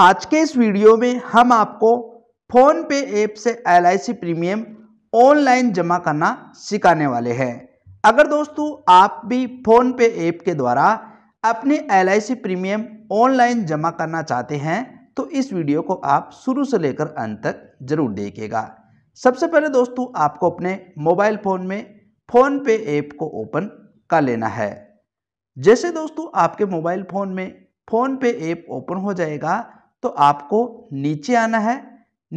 आज के इस वीडियो में हम आपको फोन पे ऐप से एल प्रीमियम ऑनलाइन जमा करना सिखाने वाले हैं अगर दोस्तों आप भी फोन पे ऐप के द्वारा अपने एल प्रीमियम ऑनलाइन जमा करना चाहते हैं तो इस वीडियो को आप शुरू से लेकर अंत तक जरूर देखिएगा सबसे पहले दोस्तों आपको अपने मोबाइल फ़ोन में फ़ोन पे ऐप को ओपन कर लेना है जैसे दोस्तों आपके मोबाइल फ़ोन में फ़ोन पे ऐप ओपन हो जाएगा तो आपको नीचे आना है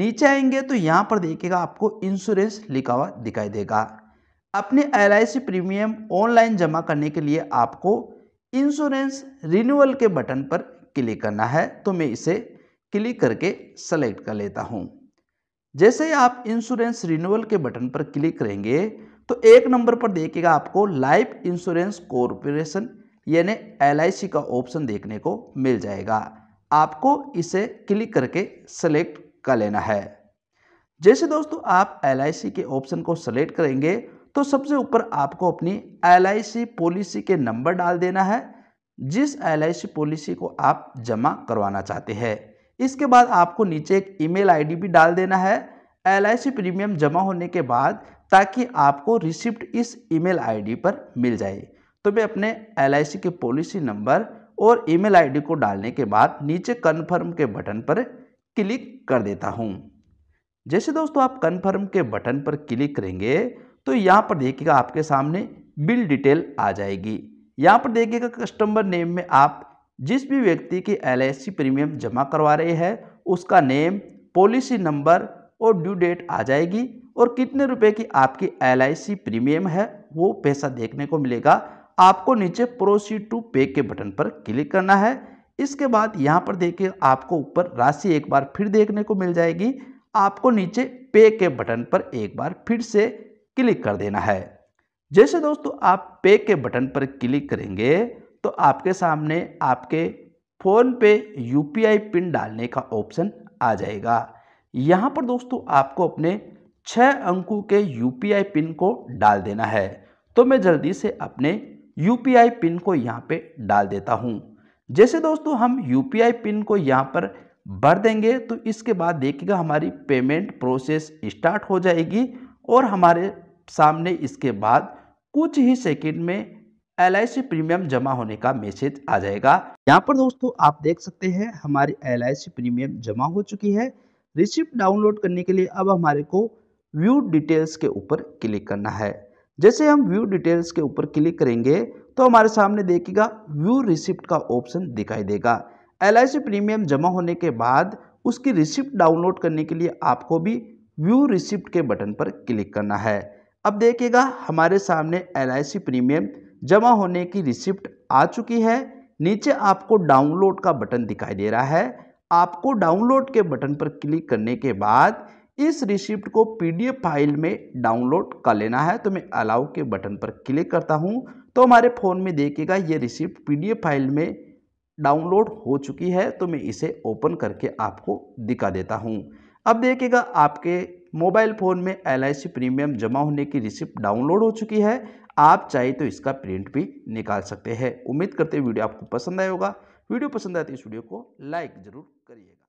नीचे आएंगे तो यहाँ पर देखिएगा आपको इंश्योरेंस लिखा हुआ दिखाई देगा अपने एल प्रीमियम ऑनलाइन जमा करने के लिए आपको इंश्योरेंस रिन्यूअल के बटन पर क्लिक करना है तो मैं इसे क्लिक करके सेलेक्ट कर लेता हूँ जैसे ही आप इंश्योरेंस रिन्यूअल के बटन पर क्लिक करेंगे तो एक नंबर पर देखिएगा आपको लाइफ इंश्योरेंस कॉरपोरेशन यानी एल का ऑप्शन देखने को मिल जाएगा आपको इसे क्लिक करके सेलेक्ट कर लेना है जैसे दोस्तों आप एल के ऑप्शन को सेलेक्ट करेंगे तो सबसे ऊपर आपको अपनी एल पॉलिसी के नंबर डाल देना है जिस एल पॉलिसी को आप जमा करवाना चाहते हैं इसके बाद आपको नीचे एक ईमेल आईडी भी डाल देना है एल प्रीमियम जमा होने के बाद ताकि आपको रिसिप्ट इस ईमेल आईडी पर मिल जाए तो मैं अपने एल की पॉलिसी नंबर और ईमेल आईडी को डालने के बाद नीचे कन्फर्म के बटन पर क्लिक कर देता हूँ जैसे दोस्तों आप कन्फर्म के बटन पर क्लिक करेंगे तो यहाँ पर देखिएगा आपके सामने बिल डिटेल आ जाएगी यहाँ पर देखिएगा कस्टमर नेम में आप जिस भी व्यक्ति की एल प्रीमियम जमा करवा रहे हैं उसका नेम पॉलिसी नंबर और ड्यू डेट आ जाएगी और कितने रुपए की आपकी एल प्रीमियम है वो पैसा देखने को मिलेगा आपको नीचे प्रोसीड टू पे के बटन पर क्लिक करना है इसके बाद यहाँ पर देखिए आपको ऊपर राशि एक बार फिर देखने को मिल जाएगी आपको नीचे पे के बटन पर एक बार फिर से क्लिक कर देना है जैसे दोस्तों आप पे के बटन पर क्लिक करेंगे तो आपके सामने आपके फ़ोन पे यू पिन डालने का ऑप्शन आ जाएगा यहाँ पर दोस्तों आपको अपने छः अंकों के यू पिन को डाल देना है तो मैं जल्दी से अपने यू पिन को यहाँ पे डाल देता हूँ जैसे दोस्तों हम यू पिन को यहाँ पर भर देंगे तो इसके बाद देखिएगा हमारी पेमेंट प्रोसेस स्टार्ट हो जाएगी और हमारे सामने इसके बाद कुछ ही सेकंड में एल प्रीमियम जमा होने का मैसेज आ जाएगा यहाँ पर दोस्तों आप देख सकते हैं हमारी एल प्रीमियम जमा हो चुकी है रिसिप्ट डाउनलोड करने के लिए अब हमारे को व्यू डिटेल्स के ऊपर क्लिक करना है जैसे हम व्यू डिटेल्स के ऊपर क्लिक करेंगे तो हमारे सामने देखिएगा व्यू रिसिप्ट का ऑप्शन दिखाई देगा एल प्रीमियम जमा होने के बाद उसकी रिसिप्ट डाउनलोड करने के लिए आपको भी व्यू रिसिप्ट के बटन पर क्लिक करना है अब देखिएगा हमारे सामने एल प्रीमियम जमा होने की रिसिप्ट आ चुकी है नीचे आपको डाउनलोड का बटन दिखाई दे रहा है आपको डाउनलोड के बटन पर क्लिक करने के बाद इस रिसिप्ट को पीडीएफ फाइल में डाउनलोड कर लेना है तो मैं अलाउ के बटन पर क्लिक करता हूँ तो हमारे फ़ोन में देखिएगा ये रिसिप्ट पीडीएफ फाइल में डाउनलोड हो चुकी है तो मैं इसे ओपन करके आपको दिखा देता हूँ अब देखिएगा आपके मोबाइल फ़ोन में एल प्रीमियम जमा होने की रिसिप्ट डाउनलोड हो चुकी है आप चाहे तो इसका प्रिंट भी निकाल सकते हैं उम्मीद करते वीडियो आपको पसंद आए होगा वीडियो पसंद आए तो इस वीडियो को लाइक ज़रूर करिएगा